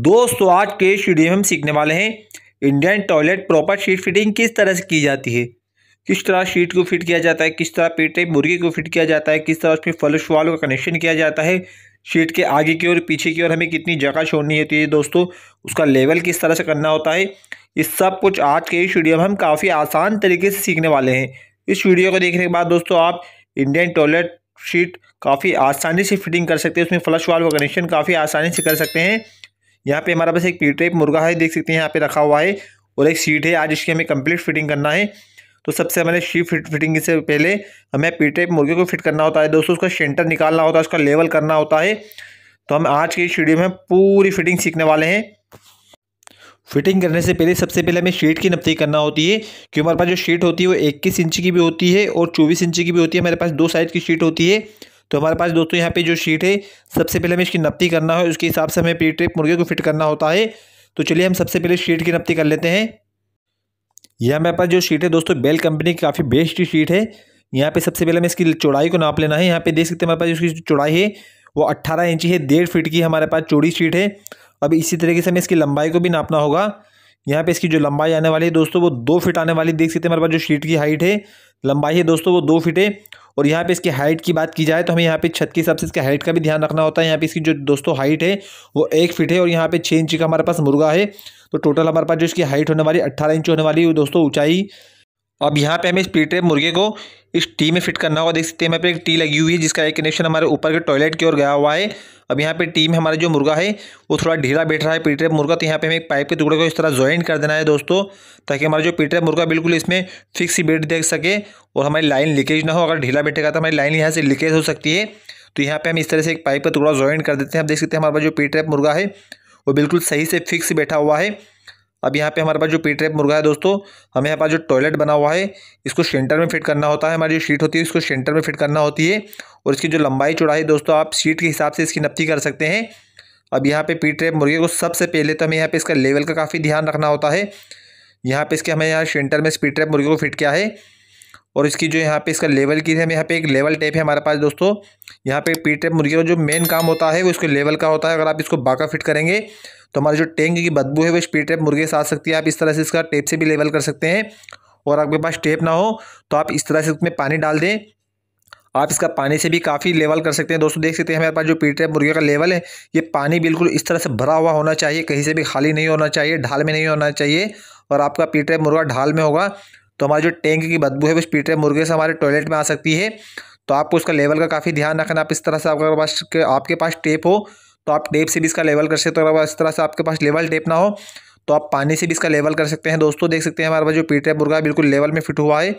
दोस्तों आज के इस वीडियो में हम सीखने वाले हैं Indian toilet proper seat fitting किस तरह से की जाती है किस तरह शीट को फिट किया जाता है किस तरह पेट मुर्गी को फिट किया जाता है किस तरह उसमें फलश वाल का कनेक्शन किया जाता है शीट के आगे की ओर पीछे की ओर हमें कितनी जगह छोड़नी होती है दोस्तों उसका लेवल किस तरह से करना होता है ये सब कुछ आज के इस वीडियो में हम काफ़ी आसान तरीके से सीखने वाले हैं इस वीडियो को देखने के बाद दोस्तों आप इंडियन टॉयलेट शीट काफ़ी आसानी से फिटिंग कर सकते हैं उसमें फ्लश वाल का कनेक्शन काफ़ी आसानी से कर सकते हैं यहाँ पे हमारा पास एक पी टाइप तो मुर्गा है देख सकते हैं यहाँ पे रखा हुआ है और एक सीट है आज इसकी हमें कंप्लीट फिटिंग करना है तो सबसे हमारे शीप फिट फिटिंग से पहले हमें पी टाइप तो मुर्गे को फिट करना होता है दोस्तों उसका सेंटर निकालना होता है उसका लेवल करना होता है तो हम आज के इस वीडियो में पूरी फिटिंग सीखने वाले हैं फिटिंग करने से पहले सबसे पहले हमें शीट की नपती करना होती है क्योंकि हमारे पास जो शीट होती है वो इक्कीस इंच की भी होती है और चौबीस इंच की भी होती है हमारे पास दो साइज़ की शीट होती है तो हमारे पास दोस्तों यहाँ पे जो शीट है सबसे पहले हमें इसकी नपती करना है उसके हिसाब से हमें पी ट्रिप मुर्गे को फिट करना होता है तो चलिए हम सबसे पहले शीट की नपती कर लेते हैं यह हमारे पास जो शीट है दोस्तों बेल कंपनी की काफ़ी बेस्ट शीट है यहाँ पे सबसे पहले हमें इसकी चौड़ाई को नाप लेना है यहाँ पे देख सकते हैं हमारे पास इसकी चौड़ाई है वो अट्ठारह इंची है डेढ़ फीट की हमारे पास चौड़ी शीट है अब इसी तरीके से हमें इसकी लंबाई को भी नापना होगा यहाँ पे इसकी जो लंबाई आने वाली है दोस्तों वो दो फिट आने वाली देख सकते हैं हमारे पास जो शीट की हाइट है लंबाई है दोस्तों वो दो फिट है और यहाँ पे इसकी हाइट की बात की जाए तो हमें यहाँ पे छत के हिसाब से इसके हाइट का भी ध्यान रखना होता है यहाँ पे इसकी जो दोस्तों हाइट है वो एक फिट है और यहाँ पे छः इंच का हमारे पास मुर्गा है तो टोटल हमारे पास जो इसकी हाइट होने वाली अट्ठारह इंच होने वाली है दोस्तों ऊंचाई अब यहाँ पे हमें स्पीड ट्रेप मुर्गे को इस टी में फिट करना होगा देख सकते हैं यहाँ पे एक टी लगी हुई है जिसका एक कनेक्शन हमारे ऊपर के टॉयलेट की ओर गया हुआ है अब यहाँ पे टी में हमारा जो मुर्गा है वो थोड़ा ढीला बैठ रहा है पीट ट्रेप मुर्गा तो यहाँ पे हमें एक पाइप के टुकड़े को इस तरह ज्वाइन कर देना है दोस्तों ताकि हमारा जो पीट ट्रेप मुर्गा बिल्कुल इसमें फिक्स ही बैठ देख सके और हमारी लाइन लीकेज ना हो अगर ढीला बैठेगा तो हमारी लाइन यहाँ से लीकेज हो सकती है तो यहाँ पर हम इस तरह से एक पाइप का टुकड़ा ज्वाइन कर देते हैं आप देख सकते हैं हमारे पास जो पीट ट्रेप मुर्गा है वो बिल्कुल सही से फिक्स बैठा हुआ है अब यहाँ पे हमारे पास जो पी ट्रैप मुर्गा है दोस्तों हमें यहाँ पास जो टॉयलेट बना हुआ है इसको सेंटर में फिट करना होता है हमारी जो शीट होती है इसको सेंटर में फिट करना होती है और इसकी जो लंबाई चौड़ाई दोस्तों आप सीट के हिसाब से इसकी नपती कर सकते हैं अब यहाँ पे पी ट्रैप मुर्गे को सबसे पहले तो हमें यहाँ पे इसका लेवल का काफ़ी ध्यान रखना होता है यहाँ पर इसके हमें यहाँ सेंटर में स्पीड ट्रैप मुर्गे को फिट किया है और इसकी जो यहाँ पे इसका लेवल की है यहाँ पे एक लेवल टेप है हमारे पास दोस्तों यहाँ पे पी ट्रैप मुर्गे का जो मेन काम होता है वो इसको लेवल का होता है अगर आप इसको बाका फिट करेंगे तो हमारी जो टेंग की बदबू है वो इस टेप मुर्गे से आ सकती है आप इस तरह से इसका टेप से भी लेवल कर सकते हैं और आपके पास टेप ना हो तो आप इस तरह से उसमें पानी डाल दें आप इसका पानी से भी काफ़ी लेवल कर सकते हैं दोस्तों देख सकते हैं हमारे पास जो पी मुर्गे का लेवल है ये पानी बिल्कुल इस तरह से भरा हुआ होना चाहिए कहीं से भी खाली नहीं होना चाहिए ढाल में नहीं होना चाहिए और आपका पी टेप मुर्गा ढाल में होगा तो हमारी जो टैंक की बदबू है वो पी मुर्गे से हमारे टॉयलेट में आ सकती है तो आपको उसका लेवल का काफ़ी ध्यान रखना आप इस तरह से आपके पास आपके पास टेप हो तो आप टेप से भी इसका लेवल कर सकते हो अगर इस तरह से आपके पास लेवल टेप ना हो तो आप पानी से भी इसका लेवल कर सकते हैं दोस्तों देख सकते हैं हमारे पास जो पीटर मुर्गा है बिल्कुल लेवल में फिट हुआ है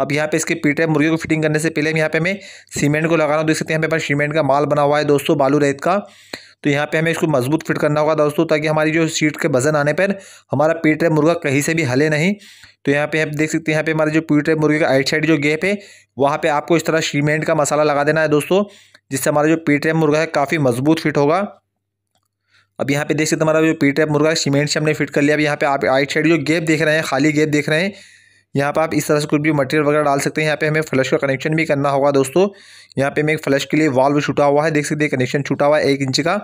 अब यहाँ पे इसके पीटर मुर्गे को फिटिंग करने से पहले हम यहाँ पे हमें सीमेंट को लगाना देख सकते हैं यहाँ पर सीमेंट का माल बना हुआ है दोस्तों बालू रेत का तो यहाँ पे हमें इसको मजबूत फिट करना होगा दोस्तों ताकि हमारी जो सीट के वजन आने पर हमारा पीटर मुर्गा कहीं से भी हले नहीं तो यहाँ पे आप देख सकते हैं यहाँ पे हमारे जो पीट टेप मुर्गे का आइट साइड जो गैप है वहाँ पे आपको इस तरह सीमेंट का मसाला लगा देना है दोस्तों जिससे हमारा जो पी ट्रैप मुर्गा है काफ़ी मजबूत फिट होगा अब यहाँ पे देख सकते हमारा जो पी ट्रैप मुर्गा है सीमेंट से हमने फिट कर लिया अब यहाँ पे आप आइट साइड जो गैप देख रहे हैं खाली गैप देख रहे हैं यहाँ पर आप इस तरह से कुछ भी मटेरियल वगैरह डाल सकते हैं यहाँ पे हमें फ्लश का कनेक्शन भी करना होगा दोस्तों यहाँ पे हमें एक फ्लश के लिए वाल्व छूटा हुआ है देख सकते हैं कनेक्शन छूटा हुआ है एक इंच का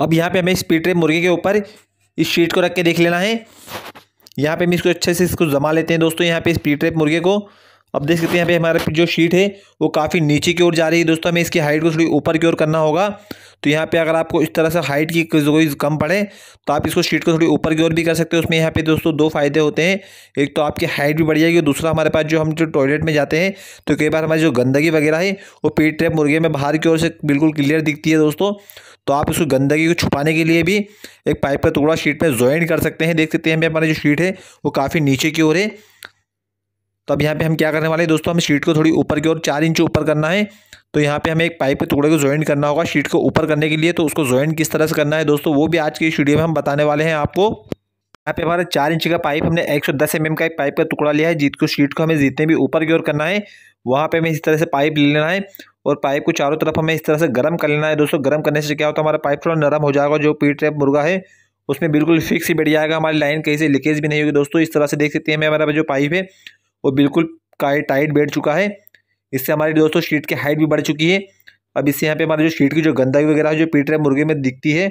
अब यहाँ पे हमें इस पी ट्रैप मुर्गे के ऊपर इस शीट को रख के देख लेना है यहाँ पे हम इसको अच्छे से इसको जमा लेते हैं दोस्तों यहाँ पे इस पी ट्रैप मुर्गे को अब देख सकते हैं यहाँ पे हमारे जो शीट है वो काफ़ी नीचे की ओर जा रही है दोस्तों हमें इसकी हाइट को थोड़ी ऊपर की ओर करना होगा तो यहाँ पे अगर आपको इस तरह से हाइट की कोई कम पड़े तो आप इसको शीट को थोड़ी ऊपर की ओर भी कर सकते हो उसमें यहाँ पे दोस्तों दो फायदे होते हैं एक तो आपकी हाइट भी बढ़ जाएगी दूसरा हमारे पास जो हम जो टॉयलेट में जाते हैं तो कई बार हमारी जो गंदगी वगैरह है वो पेट ट्रैप मुर्गे में बाहर की ओर से बिल्कुल क्लियर दिखती है दोस्तों तो आप इसको गंदगी को छुपाने के लिए भी एक पाइप का टुकड़ा शीट में ज्वाइन कर सकते हैं देख सकते हैं हमारी जो शीट है वो काफ़ी नीचे की ओर है तो अब यहाँ पे हम क्या करने वाले हैं दोस्तों हम शीट को थोड़ी ऊपर की ओर चार इंच ऊपर करना है तो यहाँ पे हमें एक पाइप के टुकड़े को ज्वाइन करना होगा शीट को ऊपर करने के लिए तो उसको ज्वाइन किस तरह से करना है दोस्तों वो भी आज की स्टूडियो में हम बताने वाले हैं आपको यहाँ पे हमारा चार इंच का पाइप हमने एम एम mm का एक पाइप का टुकड़ा लिया है जीत को शीट को हमें जितने भी ऊपर की ओर करना है वहाँ पे हमें इस तरह से पाइप ले लेना है और पाइप को चारों तरफ हमें इस तरह से गर्म कर लेना है दोस्तों गर्म करने से क्या होता है हमारा पाइप थोड़ा नरम हो जाएगा जो पीट रेप मुर्गा है उसमें बिल्कुल फिक्स ही बैठ जाएगा हमारी लाइन कहीं से लीकेज भी नहीं होगी दोस्तों इस तरह से देख सकते हैं हमारा जो पाइप है वो बिल्कुल काय टाइट बैठ चुका है इससे हमारे दोस्तों शीट की हाइट भी बढ़ चुकी है अब इससे यहाँ पे हमारी जो शीट की जो गंदगी वगैरह जो पीट रहे मुर्गे में दिखती है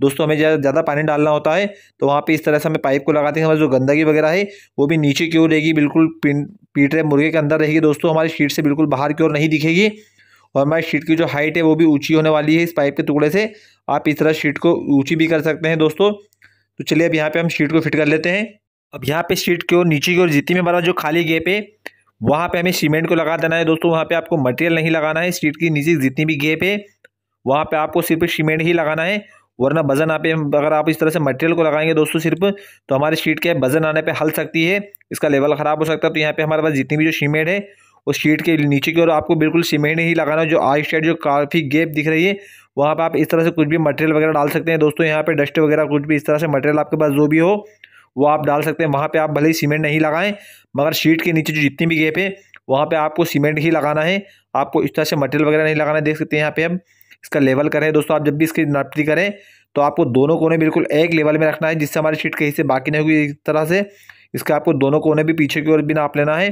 दोस्तों हमें ज़्यादा पानी डालना होता है तो वहाँ पे इस तरह से हमें पाइप को लगाते हैं हमारी जो गंदगी वगैरह है वो भी नीचे की ओर रहेगी बिल्कुल पीट रहे मुर्गे के अंदर रहेगी दोस्तों हमारी शीट से बिल्कुल बाहर की ओर नहीं दिखेगी और हमारी शीट की जो हाइट है वो भी ऊँची होने वाली है इस पाइप के टुकड़े से आप इस तरह शीट को ऊँची भी कर सकते हैं दोस्तों तो चलिए अब यहाँ पर हम शीट को फिट कर लेते हैं अब यहाँ पे सीट की ओर नीचे की ओर जितनी में हमारा जो खाली गेप है वहाँ पे हमें सीमेंट को लगा देना है दोस्तों वहाँ पे आपको मटेरियल नहीं लगाना है सीट की नीचे जितनी भी गेप है वहाँ पे आपको सिर्फ सीमेंट ही लगाना है वरना वजन आप अगर आप इस तरह से मटेरियल को लगाएंगे दोस्तों सिर्फ तो हमारी शीट के वजन आने पर हल सकती है इसका लेवल ख़राब हो सकता है तो यहाँ पर हमारे पास जितनी भी जो सीमेंट है उस शीट के नीचे की ओर आपको बिल्कुल सीमेंट ही लगाना है जो आई साइड जो काफ़ी गेप दिख रही है वहाँ पर आप इस तरह से कुछ भी मटेरियल वगैरह डाल सकते हैं दोस्तों यहाँ पर डस्ट वगैरह कुछ भी इस तरह से मटेरियल आपके पास जो भी हो वो आप डाल सकते हैं वहाँ पे आप भले ही सीमेंट नहीं लगाएं मगर शीट के नीचे जो जितनी भी गैप है वहाँ पे आपको सीमेंट ही लगाना है आपको इस तरह से मटेरियल वगैरह नहीं लगाना है देख सकते हैं यहाँ पे हम इसका लेवल करें दोस्तों आप जब भी इसकी नापती करें तो आपको दोनों कोने बिल्कुल एक लेवल में रखना है जिससे हमारी शीट कहीं से बाकी नहीं होगी इस तरह से इसका आपको दोनों कोने भी पीछे की ओर भी नाप लेना है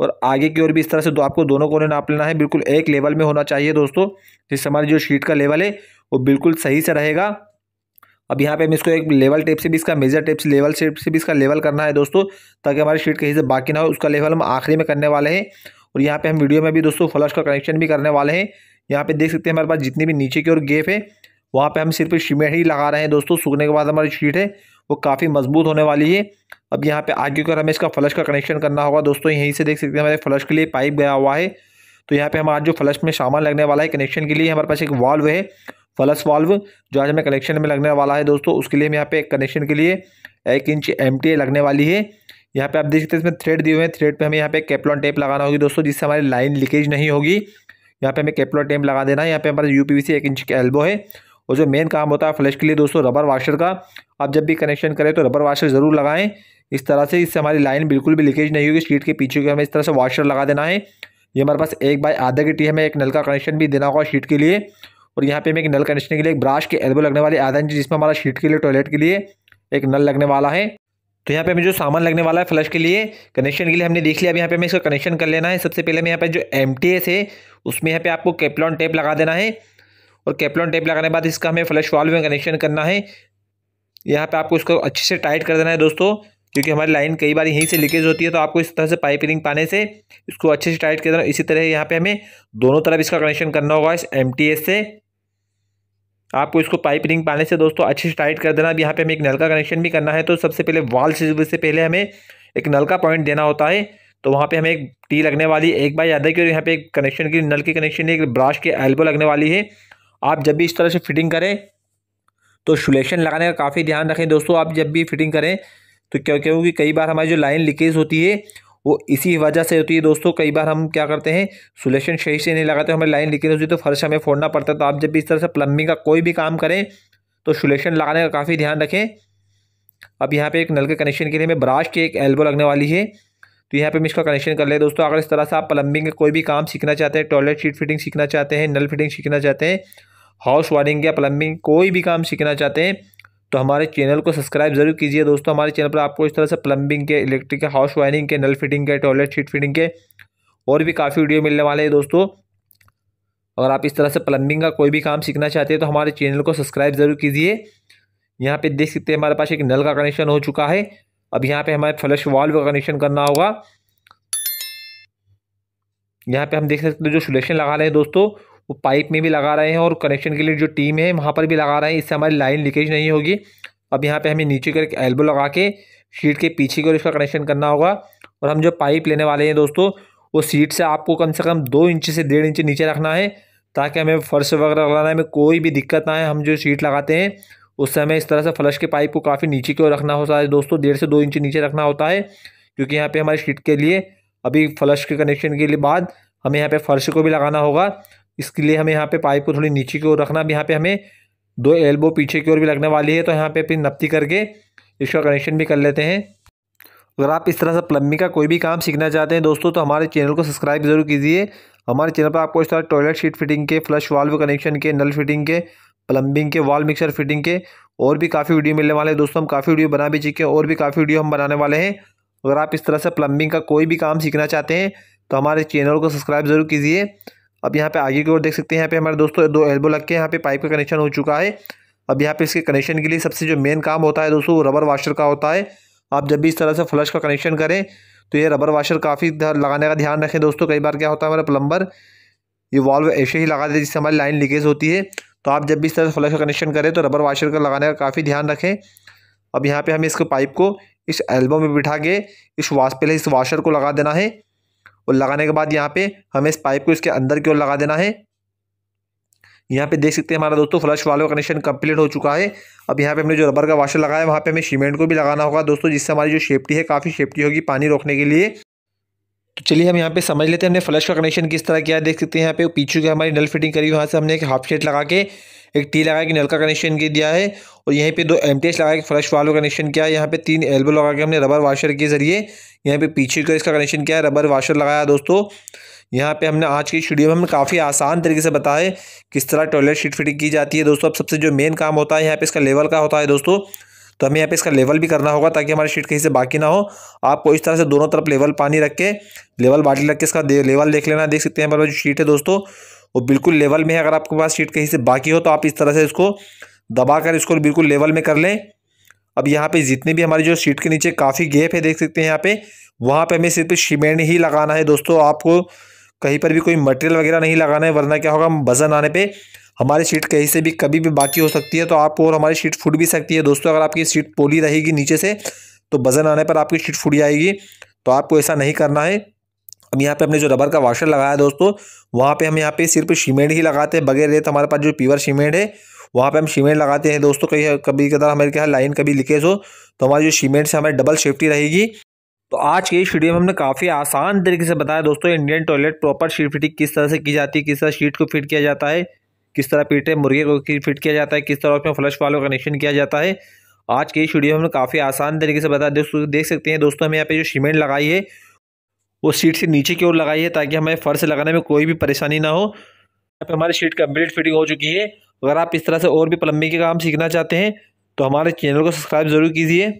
और आगे की ओर भी इस तरह से दो आपको दोनों कोने नाप लेना है बिल्कुल एक लेवल में होना चाहिए दोस्तों जिससे हमारी जो शीट का लेवल है वो बिल्कुल सही से रहेगा अब यहाँ पे हम इसको एक लेवल टेप से भी इसका मेजर टेप से लेवल शेप से भी इसका लेवल करना है दोस्तों ताकि हमारी शीट कहीं से बाकी ना हो उसका लेवल हम आखिरी में करने वाले हैं और यहाँ पे हम वीडियो में भी दोस्तों फ्लश का कनेक्शन भी करने वाले हैं यहाँ पे देख सकते हैं हमारे पास जितनी भी नीचे की ओर गेप है वहाँ पर हम सिर्फ सीमेंट ही लगा रहे हैं दोस्तों सूखने के बाद हमारी शीट है वो काफ़ी मजबूत होने वाली है अब यहाँ पे आगे कर हमें इसका फ्लश का कनेक्शन करना होगा दोस्तों यहीं से देख सकते हैं हमारे फ्लश के लिए पाइप गया हुआ है तो यहाँ पे हमारा जो फ्लश में सामान लगने वाला है कनेक्शन के लिए हमारे पास एक वाल्व है फ्लश वाल्व जो आज हमें कनेक्शन में लगने वाला है दोस्तों उसके लिए हम यहाँ पे कनेक्शन के लिए एक इंच एम लगने वाली है यहाँ पे आप देख सकते हैं इसमें थ्रेड दिए हुए हैं थ्रेड पे हमें यहाँ पे कैपलॉन टेप लगाना होगी दोस्तों जिससे हमारी लाइन लीकेज नहीं होगी यहाँ पे हमें कैपलॉन टेप लगा देना है यहाँ पे हमारे यू पी एक इंच के एल्बो है और जो मेन काम होता है फ्लश के लिए दोस्तों रबर वाशर का आप जब भी कनेक्शन करें तो रबर वाशर ज़रूर लगाएँ इस तरह से इससे हमारी लाइन बिल्कुल भी लीकेज नहीं होगी स्ट्रीट के पीछे के हमें इस तरह से वाशर लगा देना है ये हमारे पास एक बाई आधा की टी हमें एक नल का कनेक्शन भी देना होगा शीट के लिए और यहाँ पे हमें एक नल कनेक्शन के लिए एक ब्राश के एल्बो लगने वाली आधा इंच जिसमें हमारा शीट के लिए टॉयलेट के लिए एक नल लगने वाला है तो यहाँ पे हमें जो सामान लगने वाला है फ्लश के लिए कनेक्शन के लिए हमने देख लिया अब यहाँ पे हमें इसका कनेक्शन कर लेना है सबसे पहले हमें यहाँ पे जो एम है उसमें यहाँ पे आपको कैप्लॉन टेप लगा देना है और कैप्लॉन टेप लगाने के बाद इसका हमें फ्लश वाल्व में कनेक्शन करना है यहाँ पे आपको इसको अच्छे से टाइट कर देना है दोस्तों क्योंकि हमारी लाइन कई बार यहीं से लीकेज होती है तो आपको इस तरह से पाइप रिंग पाने से इसको अच्छे से टाइट करना इसी तरह यहाँ पे हमें दोनों तरफ इसका कनेक्शन करना होगा इस एम से आपको इसको पाइप रिंग पाने से दोस्तों अच्छे से टाइट कर देना अब यहाँ पे हमें एक नल का कनेक्शन भी करना है तो सबसे पहले वाल से पहले हमें एक नल का पॉइंट देना होता है तो वहाँ पे हमें एक टी लगने वाली एक बार याद है कि यहाँ पे एक कनेक्शन की नल की कनेक्शन एक ब्राश की एल्बो लगने वाली है आप जब भी इस तरह से फिटिंग करें तो सुलेशन लगाने का काफ़ी ध्यान रखें दोस्तों आप जब भी फिटिंग करें तो क्या क्या होगी कई बार हमारी जो लाइन लीकेज होती है वो इसी वजह से होती है दोस्तों कई बार हम क्या करते हैं सोलेशन सही से नहीं लगाते हमें लाइन लीकेज होती है तो फर्श हमें फोड़ना पड़ता है तो आप जब भी इस तरह से प्लम्बिंग का कोई भी काम करें तो सोलेशन लगाने का काफ़ी ध्यान रखें अब यहाँ पे एक नल के कनेक्शन के लिए हमें ब्राश की एक एल्बो लगने वाली है तो यहाँ पे हम इसका कनेक्शन कर ले दोस्तों अगर इस तरह से आप प्लम्बिंग का कोई भी काम सीखना चाहते हैं टॉयलेट शीट फिटिंग सीखना चाहते हैं नल फिटिंग सीखना चाहते हैं हाउस वायरिंग या प्लम्बिंग कोई भी काम सीखना चाहते हैं तो हमारे चैनल को सब्सक्राइब जरूर कीजिए दोस्तों हमारे चैनल पर आपको इस तरह से प्लम्बिंग के इलेक्ट्रिक के हाउस वायरिंग के नल फिटिंग के टॉयलेट शीट फिटिंग के और भी काफ़ी वीडियो मिलने वाले हैं दोस्तों अगर आप इस तरह से प्लम्बिंग का कोई भी काम सीखना चाहते हैं तो हमारे चैनल को सब्सक्राइब जरूर कीजिए यहाँ पे देख सकते हैं हमारे पास एक नल का कनेक्शन हो चुका है अब यहाँ पे हमारे फ्लश वाल्व का कनेक्शन करना होगा यहाँ पे हम देख सकते हैं जो सोलेक्शन लगा रहे हैं दोस्तों वो पाइप में भी लगा रहे हैं और कनेक्शन के लिए जो टीम है वहाँ पर भी लगा रहे हैं इससे हमारी लाइन लीकेज नहीं होगी अब यहाँ पे हमें नीचे एक एल्बो लगा के शीट के पीछे की ओर इसका कनेक्शन करना होगा और हम जो पाइप लेने वाले हैं दोस्तों वो सीट से आपको कम से कम दो इंच से डेढ़ इंच नीचे रखना है ताकि हमें फर्श वगैरह लगाने में कोई भी दिक्कत ना आए हम जो सीट लगाते हैं उससे हमें इस तरह से फ्लश के पाइप को काफ़ी नीचे की ओर रखना होता है दोस्तों डेढ़ से दो इंच नीचे रखना होता है क्योंकि यहाँ पे हमारी सीट के लिए अभी फ्लश के कनेक्शन के लिए बाद हमें यहाँ पे फर्श को भी लगाना होगा इसके लिए हमें यहाँ पे पाइप को थोड़ी नीचे की ओर रखना अब यहाँ पे हमें दो एल्बो पीछे की ओर भी लगने वाली है तो यहाँ पे फिर नपती करके इसका कनेक्शन भी कर लेते हैं अगर आप इस तरह से प्लम्बिंग का कोई भी काम सीखना चाहते हैं दोस्तों तो हमारे चैनल को सब्सक्राइब जरूर कीजिए हमारे चैनल पर आपको इस तरह टॉयलेट शीट फिटिंग के फ्लश वाल्व कनेक्शन के नल फिटिंग के प्लम्बिंग के वाल मिक्सर फिटिंग के और भी काफ़ी वीडियो मिलने वाले हैं दोस्तों हम काफ़ी वीडियो बना भी चुके हैं और भी काफ़ी वीडियो हम बनाने वाले हैं अगर आप इस तरह से प्लम्बिंग का कोई भी काम सीखना चाहते हैं तो हमारे चैनल को सब्सक्राइब जरूर कीजिए अब यहाँ पे आगे की ओर देख सकते हैं यहाँ पे हमारे दोस्तों दो एल्बो लग के यहाँ पे पाइप का कनेक्शन हो चुका है अब यहाँ पे इसके कनेक्शन के लिए सबसे जो मेन काम होता है दोस्तों वो रबर वाशर का होता है आप जब भी इस तरह से फ्लश का कनेक्शन करें तो ये रबर वाशर काफ़ी लगाने का ध्यान रखें दोस्तों कई बार क्या होता है हमारा प्लम्बर ये वॉल्व ऐसे ही लगा देते जिससे हमारी लाइन लीकेज होती है तो आप जब भी इस तरह से फ्लश का कनेक्शन करें तो रबर वाशर का लगाने का काफ़ी ध्यान रखें अब यहाँ पर हमें इसको पाइप को इस एल्बो में बिठा के इस वाश पहले इस वाशर को लगा देना है और लगाने के बाद यहाँ पे हमें इस पाइप को इसके अंदर की ओर लगा देना है यहाँ पे देख सकते हैं हमारा दोस्तों फ्लश वालों का कनेक्शन कंप्लीट हो चुका है अब यहाँ पे हमने जो रबर का वाशर लगाया है वहाँ पे हमें सीमेंट को भी लगाना होगा दोस्तों जिससे हमारी जो सेफ्टी है काफ़ी सेफ्टी होगी पानी रोकने के लिए तो चलिए हम यहाँ पे समझ लेते हैं हमने फ्लश का कनेक्शन किस तरह किया देख सकते हैं यहाँ पे पीछे की हमारी नल फिटिंग करी वहाँ से हमने एक हाफ शेट लगा के एक टी लगा के नल का कनेक्शन के दिया है और यहीं पे दो एम लगा के फ्लश वाल कनेक्शन किया है यहाँ पे तीन एल्बो लगा के हमने रबर वाशर के ज़रिए यहाँ पे पीछे का इसका कनेक्शन किया है रबर वाशर लगाया दोस्तों यहाँ पे हमने आज की स्टूडियो में हमने काफ़ी आसान तरीके से बताया है किस तरह टॉयलेट शीट फिटिंग की जाती है दोस्तों अब सबसे जो मेन काम होता है यहाँ पे इसका लेवल का होता है दोस्तों तो हमें यहाँ पे इसका लेवल भी करना होगा ताकि हमारी शीट कहीं से बाकी ना हो आपको इस तरह से दोनों तरफ लेवल पानी रख के लेवल बाटी रख के इसका लेवल देख लेना देख सकते हैं हमारा जो शीट है दोस्तों वो बिल्कुल लेवल में है अगर आपके पास शीट कहीं से बाकी हो तो आप इस तरह से इसको दबा कर इसको बिल्कुल लेवल में कर लें अब यहाँ पे जितने भी हमारी जो शीट के नीचे काफ़ी गैप है देख सकते हैं यहाँ पे वहाँ पे हमें सिर्फ सीमेंट ही लगाना है दोस्तों आपको कहीं पर भी कोई मटेरियल वगैरह नहीं लगाना है वरना क्या होगा वजन आने पे हमारी सीट कहीं से भी कभी भी बाकी हो सकती है तो आपको और हमारी सीट फूट भी सकती है दोस्तों अगर आपकी सीट पोली रहेगी नीचे से तो वजन आने पर आपकी सीट फूट जाएगी तो आपको ऐसा नहीं करना है हम यहाँ पे हमने जो रबर का वाशर लगाया दोस्तों वहाँ पे हम यहाँ पे सिर्फ सीमेंट ही लगाते हैं बगैर रेत हमारे पास जो प्योर सीमेंट है वहाँ पे हम सीमेंट लगाते हैं दोस्तों कहीं कभी कदर हमारे यहाँ लाइन कभी लीकेज हो तो हमारी जो सीमेंट से हमारी डबल सेफ्टी रहेगी तो आज के इस वीडियो में हमने काफ़ी आसान तरीके से बताया दोस्तों Indian toilet proper seat fitting किस तरह से की जाती है किस तरह शीट को फिट किया जाता है किस तरह पीटे मुर्गे को फिट किया जाता है किस तरह उसमें फ्लश वालों का कनेक्शन किया जाता है आज के इस वीडियो में हमने काफ़ी आसान तरीके से बताया दोस्तों देख सकते हैं दोस्तों हमें यहाँ पे जो सीमेंट लगाई है वो सीट से नीचे की ओर लगाई है ताकि हमें फ़र्श लगाने में कोई भी परेशानी ना हो यहाँ पर हमारी सीट कम्प्लीट फिटिंग हो चुकी है अगर आप इस तरह से और भी प्लम्बिंग के काम सीखना चाहते हैं तो हमारे चैनल को सब्सक्राइब ज़रूर कीजिए